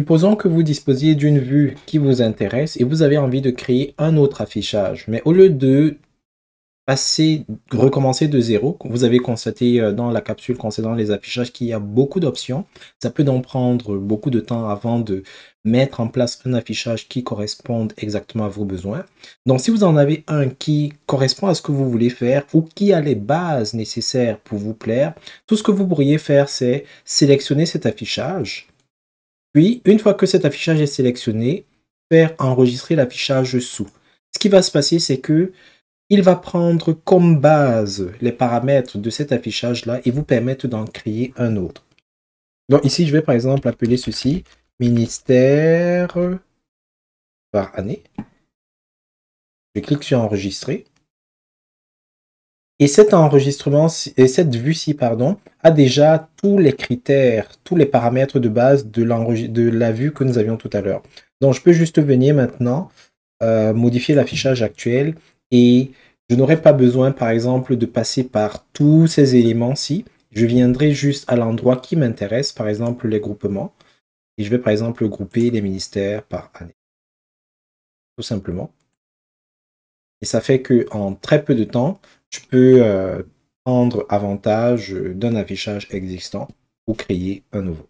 Supposons que vous disposiez d'une vue qui vous intéresse et vous avez envie de créer un autre affichage. Mais au lieu de recommencer de zéro, vous avez constaté euh, dans la capsule concernant les affichages qu'il y a beaucoup d'options. Ça peut donc prendre beaucoup de temps avant de mettre en place un affichage qui corresponde exactement à vos besoins. Donc si vous en avez un qui correspond à ce que vous voulez faire ou qui a les bases nécessaires pour vous plaire, tout ce que vous pourriez faire, c'est sélectionner cet affichage puis, une fois que cet affichage est sélectionné, faire enregistrer l'affichage sous. Ce qui va se passer, c'est que il va prendre comme base les paramètres de cet affichage-là et vous permettre d'en créer un autre. Donc ici, je vais par exemple appeler ceci ministère par année. Je clique sur enregistrer. Et cet enregistrement, et cette vue-ci, pardon, a déjà tous les critères, tous les paramètres de base de, la vue que nous avions tout à l'heure. Donc, je peux juste venir maintenant euh, modifier l'affichage actuel et je n'aurai pas besoin, par exemple, de passer par tous ces éléments-ci. Je viendrai juste à l'endroit qui m'intéresse, par exemple, les groupements. Et je vais, par exemple, grouper les ministères par année. Tout simplement. Et ça fait que en très peu de temps, tu peux euh, prendre avantage d'un affichage existant ou créer un nouveau.